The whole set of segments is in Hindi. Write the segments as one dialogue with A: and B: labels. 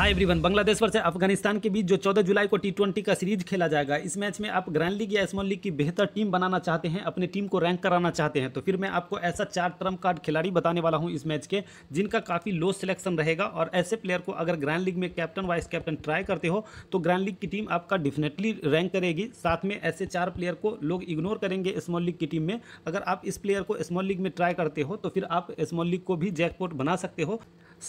A: हाय एवरीवन बांग्लादेश वर्ष अफगानिस्तान के बीच जो 14 जुलाई को टी ट्वेंटी का सीरीज खेला जाएगा इस मैच में आप ग्रैंड लीग या स्मॉल लीग की बेहतर टीम बनाना चाहते हैं अपने टीम को रैंक कराना चाहते हैं तो फिर मैं आपको ऐसा चार ट्रम कार्ड खिलाड़ी बताने वाला हूं इस मैच के जिनका काफ़ी लो सिलेक्शन रहेगा और ऐसे प्लेयर को अगर ग्रैंड लीग में कैप्टन वाइस कैप्टन ट्राई करते हो तो ग्रैंड लीग की टीम आपका डेफिनेटली रैंक करेगी साथ में ऐसे चार प्लेयर को लोग इग्नोर करेंगे स्मॉल लीग की टीम में अगर आप इस प्लेयर को स्मॉल लीग में ट्राई करते हो तो फिर आप स्मॉल लीग को भी जैकपोर्ट बना सकते हो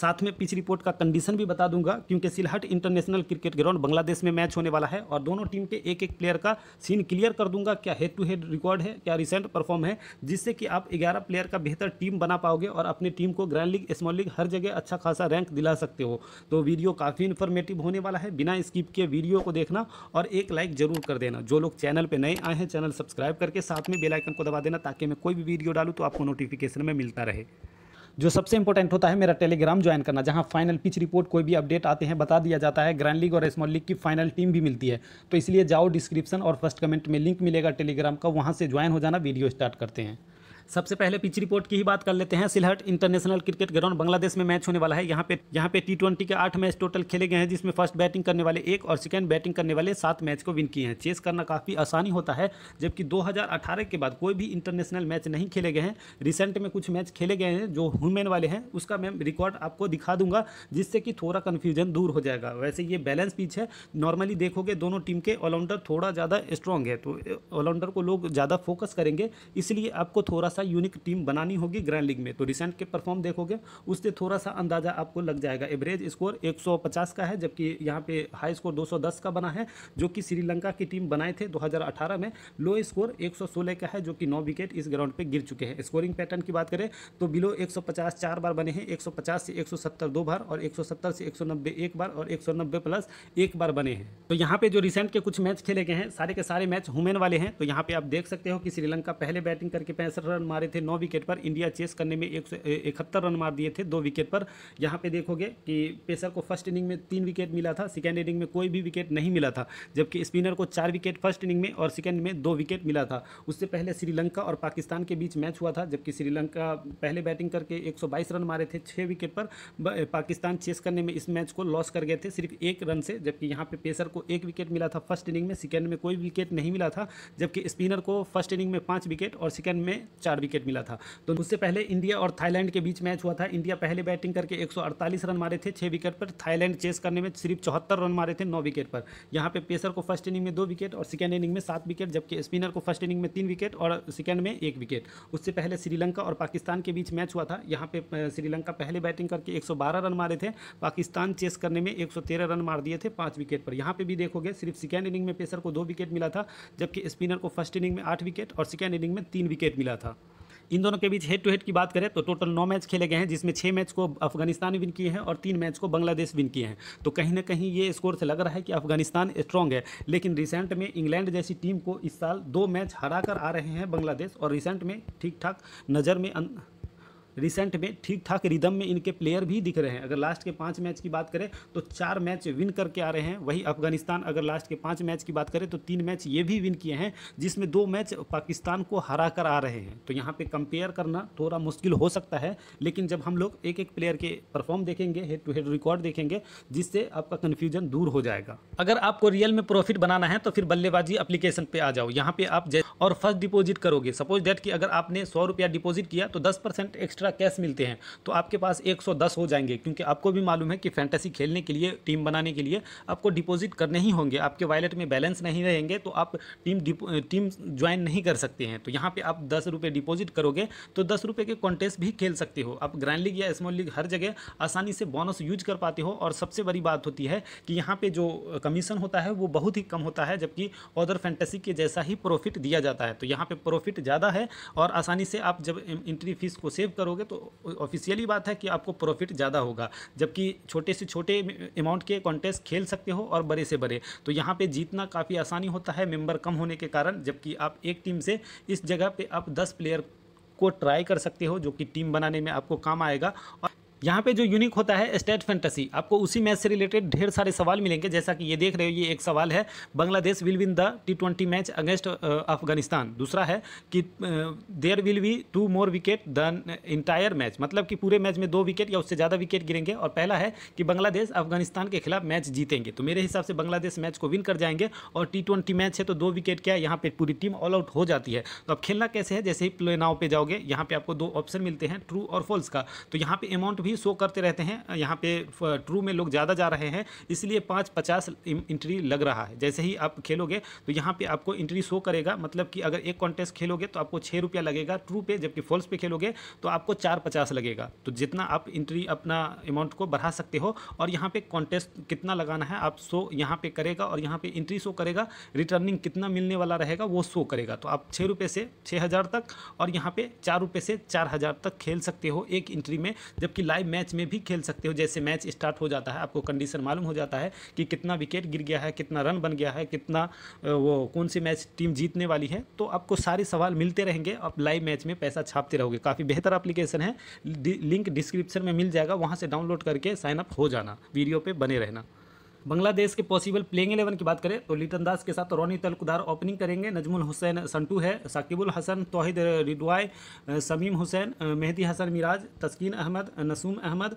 A: साथ में पिच रिपोर्ट का कंडीशन भी बता दूंगा क्योंकि Sylhet international cricket ground Bangladesh में मैच होने वाला है और दोनों टीम के एक एक प्लेयर का सीन क्लियर कर दूंगा क्या हेड टू हेड रिकॉर्ड है क्या रिसेंट परफॉर्म है जिससे कि आप ग्यारह प्लेयर का बेहतर टीम बना पाओगे और अपनी टीम को ग्रैंड लीग स्मॉल लीग हर जगह अच्छा खासा रैंक दिला सकते हो तो वीडियो काफ़ी इन्फॉर्मेटिव होने वाला है बिना स्किप के वीडियो को देखना और एक लाइक जरूर कर देना जो लोग चैनल पर नए आए हैं चैनल सब्सक्राइब करके साथ में बेलाइकन को दबा देना ताकि मैं कोई भी वीडियो डालूँ तो आपको नोटिफिकेशन में मिलता रहे जो सबसे इंपॉर्टेंट होता है मेरा टेलीग्राम ज्वाइन करना जहाँ फाइनल पिच रिपोर्ट कोई भी अपडेट आते हैं बता दिया जाता है ग्रैंड लीग और स्मॉल लीग की फाइनल टीम भी मिलती है तो इसलिए जाओ डिस्क्रिप्शन और फर्स्ट कमेंट में लिंक मिलेगा टेलीग्राम का वहाँ से ज्वाइन हो जाना वीडियो स्टार्ट करते हैं सबसे पहले पिच रिपोर्ट की ही बात कर लेते हैं Sylhet international cricket ground Bangladesh में मैच होने वाला है यहाँ पे यहाँ पे टी ट्वेंटी के आठ मैच टोटल खेले गए हैं जिसमें फर्स्ट बैटिंग करने वाले एक और सेकेंड बैटिंग करने वाले सात मैच को विन किए हैं चेस करना काफ़ी आसानी होता है जबकि दो के बाद कोई भी इंटरनेशनल मैच नहीं खेले गए हैं रिसेंट में कुछ मैच खेले गए हैं जो वुमेन वाले हैं उसका मैं रिकॉर्ड आपको दिखा दूंगा जिससे कि थोड़ा कन्फ्यूजन दूर हो जाएगा वैसे ये बैलेंस पिच है नॉर्मली देखोगे दोनों टीम के ऑलराउंडर थोड़ा ज़्यादा स्ट्रॉन्ग है तो ऑलराउंडर को लोग ज़्यादा फोकस करेंगे इसलिए आपको थोड़ा सा सा यूनिक टीम बनानी होगी ग्रैंड लीग में तो रिसेंट के परफॉर्म देखोगे उससे थोड़ा सा अंदाजा आपको लग जाएगा एवरेज स्कोर 150 का है जबकि यहाँ पे हाई स्कोर 210 का बना है जो कि श्रीलंका की टीम बनाए थे 2018 में लो स्कोर 116 का है जो कि नौ विकेट इस ग्राउंड पर गिर चुके हैं स्कोरिंग पैटर्न की बात करें तो बिलो 150 चार बार बने हैं 150 से 170 दो बार और 170 से 190 एक बार और 190 प्लस एक बार बने हैं तो यहाँ पे जो रिसेंट के कुछ मैच खेले गए हैं सारे के सारे मैच हुमेन वाले हैं तो यहाँ पे आप देख सकते हो कि श्रीलंका पहले बैटिंग करके पैंसठ रन रन मारे थे नौ विकेट पर इंडिया चेस करने में एक इकहत्तर रन मार दिए थे दो विकेट पर यहाँ पे देखोगे कि पेसर को फर्स्ट इनिंग में तीन विकेट मिला था सेकेंड इनिंग में कोई भी विकेट नहीं मिला था जबकि स्पिनर को चार विकेट फर्स्ट इनिंग में और सेकेंड में दो विकेट मिला था उससे पहले श्रीलंका और पाकिस्तान के बीच मैच हुआ था जबकि श्रीलंका पहले बैटिंग करके एक रन मारे थे छः विकेट पर पाकिस्तान चेस करने में इस मैच को लॉस कर गए थे सिर्फ एक रन से जबकि यहाँ पर पेसर को एक विकेट मिला था फर्स्ट इनिंग में सेकेंड में कोई विकेट नहीं मिला था जबकि स्पिनर को फर्स्ट इनिंग में पाँच विकेट और सेकेंड में चार चार विकेट मिला था तो उससे पहले इंडिया और थाईलैंड के बीच मैच हुआ था इंडिया पहले बैटिंग करके एक रन मारे थे छः विकेट पर थाईलैंड चेस करने में सिर्फ चौहत्तर रन मारे थे नौ विकेट पर यहाँ पे पेसर को फर्स्ट इनिंग में दो विकेट और सेकेंड इनिंग में सात विकेट जबकि स्पिनर को फर्स्ट इनिंग में तीन विकेट और सेकेंड में एक विकेट उससे पहले श्रीलंका और पाकिस्तान के बीच मैच हुआ था यहाँ पे श्रीलंका पहले बैटिंग करके एक रन मारे थे पाकिस्तान चेस करने में 113 रन मार दिए थे पांच विकेट पर यहाँ पे भी देखोगे सिर्फ सेकेंड इनिंग में पेसर को दो विकेट मिला था जबकि स्पिनर को फर्स्ट इनिंग में आठ विकेट और सेकेंड इनिंग में तीन विकेट मिला था इन दोनों के बीच हेड टू हेड की बात करें तो टोटल नौ मैच खेले गए हैं जिसमें छः मैच को अफगानिस्तान विन किए हैं और तीन मैच को बांग्लादेश विन किए हैं तो कहीं ना कहीं ये स्कोर से लग रहा है कि अफगानिस्तान स्ट्रांग है लेकिन रिसेंट में इंग्लैंड जैसी टीम को इस साल दो मैच हरा कर आ रहे हैं बांग्लादेश और रिसेंट में ठीक ठाक नज़र में अं- रिसेंट में ठीक ठाक रिदम में इनके प्लेयर भी दिख रहे हैं अगर लास्ट के पाँच मैच की बात करें तो चार मैच विन करके आ रहे हैं वही अफगानिस्तान अगर लास्ट के पाँच मैच की बात करें तो तीन मैच ये भी विन किए हैं जिसमें दो मैच पाकिस्तान को हरा कर आ रहे हैं तो यहाँ पर कंपेयर करना थोड़ा मुश्किल हो सकता है लेकिन जब हम लोग एक एक प्लेयर के परफॉर्म देखेंगे हेड टू हेड रिकॉर्ड देखेंगे जिससे आपका कन्फ्यूजन दूर हो जाएगा अगर आपको रियल में प्रॉफिट बनाना है तो फिर बल्लेबाजी अप्लीकेशन पे आ जाओ यहाँ पे आप और फर्स्ट डिपॉजिट करोगे सपोज डेट कि अगर आपने सौ रुपया डिपॉजिट किया तो दस परसेंट एक्स्ट्रा कैश मिलते हैं तो आपके पास 110 हो जाएंगे क्योंकि आपको भी मालूम है कि फैंटेसी खेलने के लिए टीम बनाने के लिए आपको डिपॉजिट करने ही होंगे आपके वॉलेट में बैलेंस नहीं रहेंगे तो आप टीम टीम ज्वाइन नहीं कर सकते हैं तो यहाँ पर आप दस डिपॉजिट करोगे तो दस के कॉन्टेस्ट भी खेल सकते हो आप ग्रैंड लीग या स्मॉल लीग हर जगह आसानी से बोनस यूज कर पाते हो और सबसे बड़ी बात होती है कि यहाँ पे जो कमीशन होता है वो बहुत ही कम होता है जबकि अदर फैंटेसी के जैसा ही प्रॉफिट दिया जाता है तो यहाँ पे प्रॉफिट ज़्यादा है और आसानी से आप जब एंट्री फीस को सेव करो करोगे तो ऑफिशियली बात है कि आपको प्रॉफिट ज़्यादा होगा जबकि छोटे से छोटे अमाउंट के कॉन्टेस्ट खेल सकते हो और बड़े से बड़े तो यहाँ पर जीतना काफ़ी आसानी होता है मेम्बर कम होने के कारण जबकि आप एक टीम से इस जगह पर आप दस प्लेयर को ट्राई कर सकते हो जो कि टीम बनाने में आपको काम आएगा और यहाँ पे जो यूनिक होता है स्टेट फैंटेसी आपको उसी मैच से रिलेटेड ढेर सारे सवाल मिलेंगे जैसा कि ये देख रहे हो ये एक सवाल है Bangladesh will win the T twenty match against Afghanistan दूसरा है कि there will be two more wicket the entire match मतलब कि पूरे मैच में दो विकेट या उससे ज़्यादा विकेट गिरेंगे और पहला है कि बांग्लादेश अफगानिस्तान के खिलाफ मैच जीतेंगे तो मेरे हिसाब से बांग्लादेश मैच को विन कर जाएंगे और टी ट्वेंटी मैच है तो दो विकेट क्या यहाँ पे पूरी टीम ऑल आउट हो जाती है तो अब खेलना कैसे है जैसे ही प्ले नाव पे जाओगे यहाँ पे आपको दो ऑप्शन मिलते हैं ट्रू और फॉल्स का तो यहाँ पे अमाउंट भी भी शो करते रहते हैं यहाँ पे ट्रू में लोग ज़्यादा जा रहे हैं इसलिए पाँच पचास इंट्री लग रहा है जैसे ही आप खेलोगे तो यहाँ पे आपको इंट्री शो करेगा मतलब कि अगर एक कॉन्टेस्ट खेलोगे तो आपको छः रुपया लगेगा ट्रू पे जबकि फॉल्स पे खेलोगे तो आपको चार पचास लगेगा तो जितना आप इंट्री अपना अमाउंट को बढ़ा सकते हो और यहाँ पे कॉन्टेस्ट कितना लगाना है आप शो यहाँ पे करेगा और यहाँ पे इंट्री शो करेगा रिटर्निंग कितना मिलने वाला रहेगा वो शो करेगा तो आप छः रुपये से छः हज़ार तक और यहाँ पे चार से चार हज़ार तक खेल सकते हो एक इंट्री में जबकि लाइव लाइव मैच में भी खेल सकते हो जैसे मैच स्टार्ट हो जाता है आपको कंडीशन मालूम हो जाता है कि कितना विकेट गिर गया है कितना रन बन गया है कितना वो कौन सी मैच टीम जीतने वाली है तो आपको सारे सवाल मिलते रहेंगे आप लाइव मैच में पैसा छापते रहोगे काफ़ी बेहतर अप्लीकेशन है लिंक डिस्क्रिप्शन में मिल जाएगा वहाँ से डाउनलोड करके साइनअप हो जाना वीडियो पर बने रहना बांग्लादेश के पॉसिबल प्लेइंग एलेवन की बात करें तो लिटन दास के साथ तो रोनी तलकुदार ओपनिंग करेंगे नजमुल हुसैन संटू है साकिबुल हसन तोहिद रिडवाय समीम हुसैन मेहदी हसन मिराज तस्कीन अहमद नसूम अहमद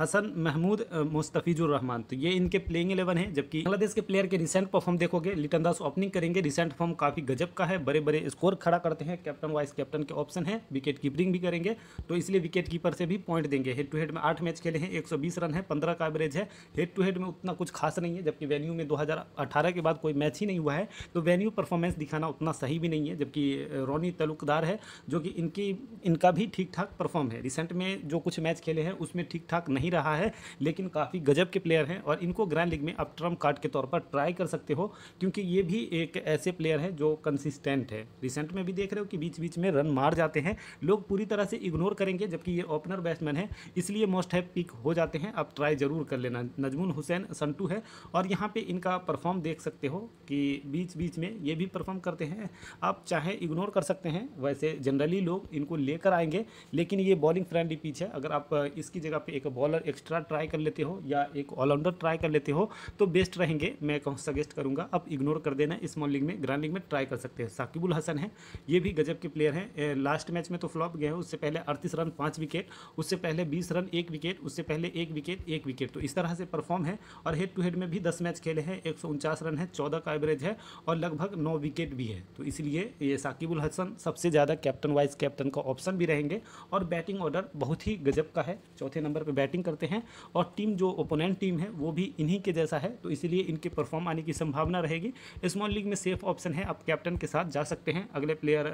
A: हसन महमूद मुस्तफ़ीजुर रहमान तो ये इनके प्लेइंग एलेवन है जबकि बांग्लादेश के प्लेयर के रिसेंट परफॉर्म देखोगे लिटन दास ओपनिंग करेंगे रिसेंट फॉर्म काफ़ी गजब का है बड़े बड़े स्कोर खड़ा करते हैं कैप्टन वाइस कैप्टन के ऑप्शन है विकेट कीपरिंग भी करेंगे तो इसलिए विकेट कीपर से भी पॉइंट देंगे हेड टू हेड में आठ मैच खेले हैं एक रन है पंद्रह का एवरेज है हेड टू हेड में उतना कुछ खास नहीं है जबकि वेन्यू में 2018 के बाद कोई मैच ही नहीं हुआ है तो वेन्यू परफॉर्मेंस दिखाना उतना सही भी नहीं है जबकि रोनी तलुकदार है जो कि इनकी इनका भी ठीक ठाक परफॉर्म है रिसेंट में जो कुछ मैच खेले हैं उसमें ठीक ठाक नहीं रहा है लेकिन काफ़ी गजब के प्लेयर हैं और इनको ग्रैंड लीग में आप ट्रम्प कार्ड के तौर पर ट्राई कर सकते हो क्योंकि ये भी एक ऐसे प्लेयर हैं जो कंसिस्टेंट है रिसेंट में भी देख रहे हो कि बीच बीच में रन मार जाते हैं लोग पूरी तरह से इग्नोर करेंगे जबकि ये ओपनर बैट्समैन है इसलिए मोस्ट है पिक हो जाते हैं आप ट्राई ज़रूर कर लेना नजमुन हुसैन बंटू है और यहाँ पे इनका परफॉर्म देख सकते हो कि बीच बीच में ये भी परफॉर्म करते हैं आप चाहे इग्नोर कर सकते हैं वैसे जनरली लोग इनको लेकर आएंगे लेकिन ये बॉलिंग फ्रेंडली पिच है अगर आप इसकी जगह पर एक बॉलर एक्स्ट्रा ट्राई कर लेते हो या एक ऑलराउंडर ट्राई कर लेते हो तो बेस्ट रहेंगे मैं कहूँ सजेस्ट करूँगा आप इग्नोर कर देना स्मॉल लीग में ग्रैंड लीग में ट्राई कर सकते हैं साकिबुल हसन है ये भी गजब के प्लेयर हैं लास्ट मैच में तो फ्लॉप गए हैं उससे पहले अड़तीस रन पाँच विकेट उससे पहले बीस रन एक विकेट उससे पहले एक विकेट एक विकेट तो इस तरह से परफॉर्म है और हेड टू हेड में भी दस मैच खेले हैं एक रन है चौदह का एवरेज है और लगभग नौ विकेट भी है तो इसलिए ये साकिबुल हसन सबसे ज़्यादा कैप्टन वाइस कैप्टन का ऑप्शन भी रहेंगे और बैटिंग ऑर्डर बहुत ही गजब का है चौथे नंबर पर बैटिंग करते हैं और टीम जो ओपोनेंट टीम है वो भी इन्हीं के जैसा है तो इसलिए इनके परफॉर्म आने की संभावना रहेगी स्मॉल लीग में सेफ ऑप्शन है आप कैप्टन के साथ जा सकते हैं अगले प्लेयर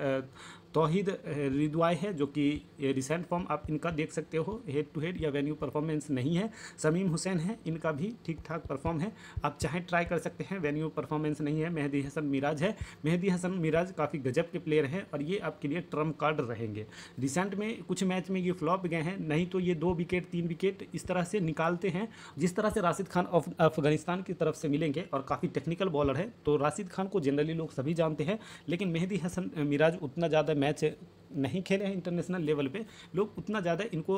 A: तोहिद रिदवाई है जो कि रिसेंट फॉर्म आप इनका देख सकते हो हेड टू हेड या वेन्यू परफॉर्मेंस नहीं है समीम हुसैन है इनका भी ठीक ठाक ठाक परफॉर्म है आप चाहे ट्राई कर सकते हैं वेन्यू परफॉर्मेंस नहीं है मेहदी हसन मिराज है मेहदी हसन मिराज काफ़ी गजब के प्लेयर हैं और ये आपके लिए ट्रम्प कार्ड रहेंगे रिसेंट में कुछ मैच में ये फ्लॉप गए हैं नहीं तो ये दो विकेट तीन विकेट इस तरह से निकालते हैं जिस तरह से राशिद खान अफगानिस्तान की तरफ से मिलेंगे और काफ़ी टेक्निकल बॉलर है तो राशिद खान को जनरली लोग सभी जानते हैं लेकिन मेहदी हसन मिराज उतना ज़्यादा मैच नहीं खेले हैं इंटरनेशनल लेवल पे लोग उतना ज़्यादा इनको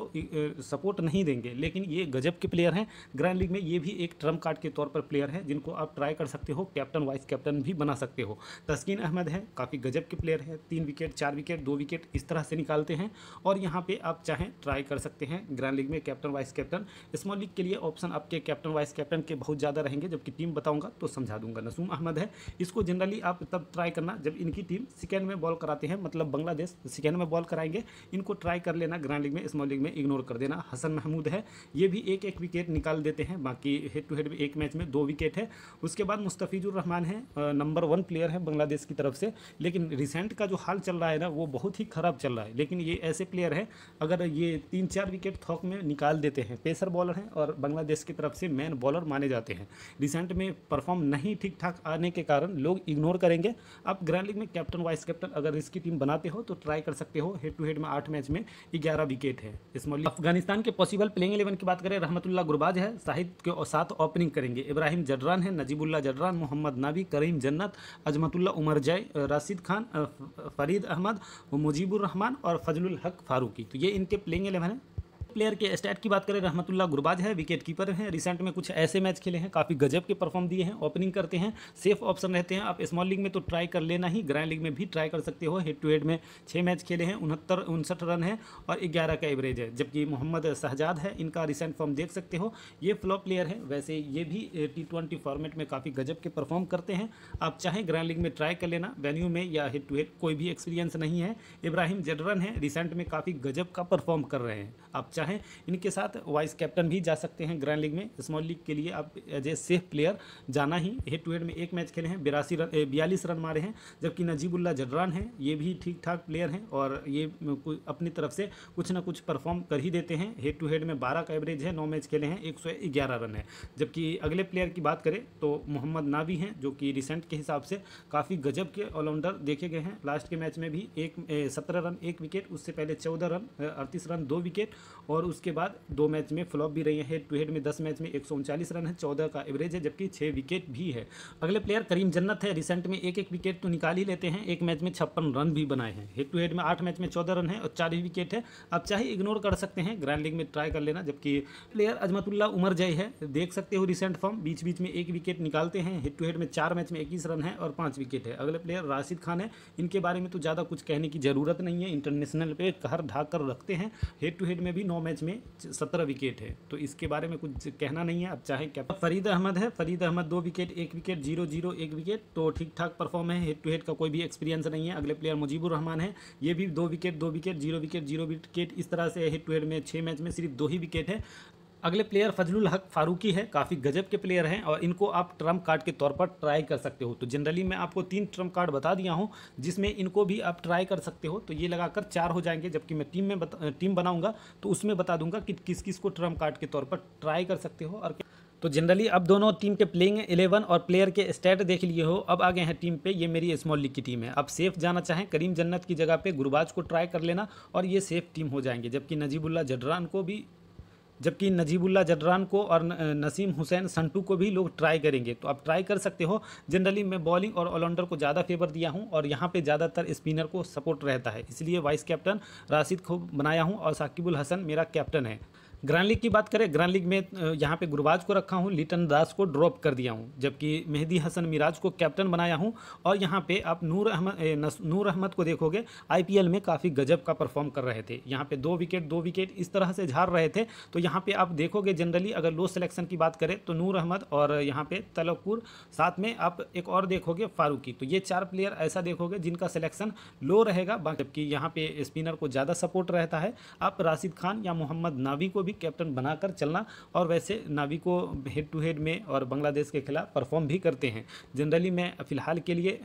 A: सपोर्ट नहीं देंगे लेकिन ये गजब के प्लेयर हैं ग्रैंड लीग में ये भी एक ट्रम्प कार्ड के तौर पर प्लेयर हैं जिनको आप ट्राई कर सकते हो कैप्टन वाइस कैप्टन भी बना सकते हो तस्किन अहमद हैं काफ़ी गजब के प्लेयर हैं तीन विकेट चार विकेट दो विकेट इस तरह से निकालते हैं और यहाँ पर आप चाहें ट्राई कर सकते हैं ग्रैंड लीग में captain vice captain small league के लिए ऑप्शन आपके कैप्टन वाइस कैप्टन के बहुत ज़्यादा रहेंगे जबकि टीम बताऊँगा तो समझा दूंगा नसूम अहमद है इसको जनरली आप तब ट्राई करना जब इनकी टीम सेकेंड में बॉल कराते हैं मतलब बांग्लादेश सेकेंड कैन में बॉल कराएंगे इनको ट्राई कर लेना ग्रैंड लीग में स्मॉल लीग में इग्नोर कर देना हसन महमूद है ये भी एक एक विकेट निकाल देते हैं बाकी हेड टू हेड भी एक मैच में दो विकेट है उसके बाद मुस्तफ़ीजुर रहमान है नंबर वन प्लेयर है बांग्लादेश की तरफ से लेकिन रिसेंट का जो हाल चल रहा है ना वो बहुत ही ख़राब चल रहा है लेकिन ये ऐसे प्लेयर हैं अगर ये तीन चार विकेट थॉक में निकाल देते हैं पेसर बॉलर हैं और बांग्लादेश की तरफ से मैन बॉलर माने जाते हैं रिसेंट में परफॉर्म नहीं ठीक ठाक आने के कारण लोग इग्नोर करेंगे अब ग्रैंड लीग में कैप्टन वाइस कैप्टन अगर इसकी टीम बनाते हो तो ट्राई कर सकते हो हेड टू हेड में आठ मैच में ग्यारह विकेट है इसमें अफगानिस्तान के पॉसिबल प्लेइंग इलेवन की बात करें रहमतुल्ला गुरबाज है शाहिद के साथ ओपनिंग करेंगे इब्राहिम जडरान है नजीबुल्ला जडरान मोहम्मद नबी करीम जन्नत अजमतुल्ला उमर जय राशिद खान फरीद अहमद मुजीबुर रहमान और फजलुल हक फारूकी तो ये इनके प्लेइंग इलेवन है प्लेयर के स्टैट की बात करें रहमतुल्ला गुरबाज है विकेट कीपर हैं रिसेंट में कुछ ऐसे मैच खेले हैं काफ़ी गजब के परफॉर्म दिए हैं ओपनिंग करते हैं सेफ ऑप्शन रहते हैं आप स्मॉल लीग में तो ट्राई कर लेना ही ग्रैंड लीग में भी ट्राई कर सकते हो हेड टू हेड में छः मैच खेले हैं उनहत्तर उनसठ रन है और ग्यारह का एवरेज है जबकि मोहम्मद शहजाद है इनका रिसेंट फॉर्म देख सकते हो ये फ्लॉप प्लेयर है वैसे ये भी टी ट्वेंटी फॉर्मेट में काफ़ी गजब के परफॉर्म करते हैं आप चाहें ग्रैंड लीग में ट्राई कर लेना वेन्यू में या हेड टू हेड कोई भी एक्सपीरियंस नहीं है इब्राहिम जडरन है रिसेंट में काफ़ी गजब का परफॉर्म कर रहे हैं आप चाहें है इनके साथ वाइस कैप्टन भी जा सकते हैं ग्रैंड लीग में स्मॉल लीग के लिए आप एज ए सेफ प्लेयर जाना ही हेड टू हेड में एक मैच खेले हैं बिरासी रन बयालीस रन मारे हैं जबकि नजीबुल्ला जडरान हैं ये भी ठीक ठाक प्लेयर हैं और ये अपनी तरफ से कुछ ना कुछ परफॉर्म कर ही देते हैं हेड टू हेड में बारह का एवरेज है नौ मैच खेले हैं एक रन है जबकि अगले प्लेयर की बात करें तो मोहम्मद नावी हैं जो कि रिसेंट के हिसाब से काफ़ी गजब के ऑलराउंडर देखे गए हैं लास्ट के मैच में भी एक सत्रह रन एक विकेट उससे पहले चौदह रन अड़तीस रन दो विकेट और और उसके बाद दो मैच में फ्लॉप भी रही है टू हेड में दस मैच में एक रन है चौदह का एवरेज है जबकि छः विकेट भी है अगले प्लेयर करीम जन्नत है रिसेंट में एक एक विकेट तो निकाल ही लेते हैं एक मैच में छप्पन रन भी बनाए हैं हेड टू हेड में आठ मैच में चौदह रन है और चार ही विकेट है आप चाहे इग्नोर कर सकते हैं ग्रैंड लीग में ट्राई कर लेना जबकि प्लेयर अजमतुल्ला उमर जय है देख सकते हो रिसेंट फॉर्म बीच बीच में एक विकेट निकालते हैं हेड टू हेड में चार मैच में इक्कीस रन है और पाँच विकेट है अगले प्लेयर राशिद खान है इनके बारे में तो ज़्यादा कुछ कहने की ज़रूरत नहीं है इंटरनेशनल पे कहर कर रखते हैं हेड टू हेड में भी नौ नौ मैच में सत्रह विकेट है तो इसके बारे में कुछ कहना नहीं है अब चाहे क्या फरीद अहमद है फरीद अहमद दो विकेट एक विकेट जीरो जीरो एक विकेट तो ठीक ठाक परफॉर्म है हेड टू हेड का कोई भी एक्सपीरियंस नहीं है अगले प्लेयर मुजीबुर रहमान है ये भी दो विकेट दो wicket zero wicket zero wicket इस तरह से हेड टू हेड में छः मैच में सिर्फ दो ही विकेट है अगले प्लेयर फजलुल हक फारूकी है काफ़ी गजब के प्लेयर हैं और इनको आप ट्रम्प कार्ड के तौर पर ट्राई कर सकते हो तो जनरली मैं आपको तीन ट्रम्प कार्ड बता दिया हूँ जिसमें इनको भी आप ट्राई कर सकते हो तो ये लगाकर चार हो जाएंगे जबकि मैं टीम में बता, टीम बनाऊंगा तो उसमें बता दूंगा कि किस किस को ट्रम्प कार्ड के तौर पर ट्राई कर सकते हो और तो जनरली अब दोनों टीम के प्लेइंग एलेवन और प्लेयर के स्टेट देख लिए हो अब आ गए हैं टीम पे ये मेरी स्मॉल लीग की टीम है अब सेफ जाना चाहें करीम जन्नत की जगह पे गुरबाज को ट्राई कर लेना और ये सेफ टीम हो जाएंगे जबकि नजीबुल्ला जडरान को भी जबकि नजीबुल्ला जडरान को और नसीम हुसैन संटू को भी लोग ट्राई करेंगे तो आप ट्राई कर सकते हो जनरली मैं बॉलिंग और ऑलराउंडर को ज़्यादा फेवर दिया हूँ और यहाँ पर ज़्यादातर स्पिनर को सपोर्ट रहता है इसलिए वाइस कैप्टन राशिद को बनाया हूँ और साकिबुल हसन मेरा कैप्टन है ग्रैंड लीग की बात करें ग्रैंड लीग में यहाँ पे गुरबाज को रखा हूँ लिटन दास को ड्रॉप कर दिया हूँ जबकि मेहदी हसन मिराज को कैप्टन बनाया हूँ और यहाँ पे आप नूर अहमद नूर अहमद को देखोगे आईपीएल में काफ़ी गजब का परफॉर्म कर रहे थे यहाँ पे दो विकेट दो विकेट इस तरह से झाड़ रहे थे तो यहाँ पर आप देखोगे जनरली अगर लो सलेक्शन की बात करें तो नूर अहमद और यहाँ पर तलकपुर साथ में आप एक और देखोगे फारूकी तो ये चार प्लेयर ऐसा देखोगे जिनका सिलेक्शन लो रहेगा जबकि यहाँ पर स्पिनर को ज़्यादा सपोर्ट रहता है आप राशिद खान या मोहम्मद नावी को भी कैप्टन बनाकर चलना और वैसे नावी को हेड टू हेड में और बांग्लादेश के खिलाफ परफॉर्म भी करते हैं जनरली मैं फ़िलहाल के लिए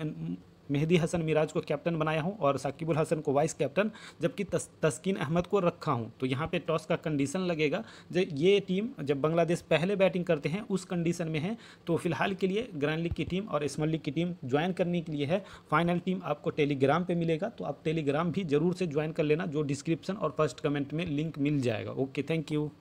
A: मेहदी हसन मिराज को कैप्टन बनाया हूँ और साकिबुल हसन को वाइस कैप्टन जबकि तस, अहमद को रखा हूँ तो यहाँ पे टॉस का कंडीशन लगेगा जब ये टीम जब बांग्लादेश पहले बैटिंग करते हैं उस कंडीशन में है तो फिलहाल के लिए ग्रैंड लीग की टीम और स्मॉल लीग की टीम ज्वाइन करने के लिए है फाइनल टीम आपको टेलीग्राम पर मिलेगा तो आप टेलीग्राम भी ज़रूर से ज्वाइन कर लेना जो डिस्क्रिप्शन और फर्स्ट कमेंट में लिंक मिल जाएगा ओके थैंक यू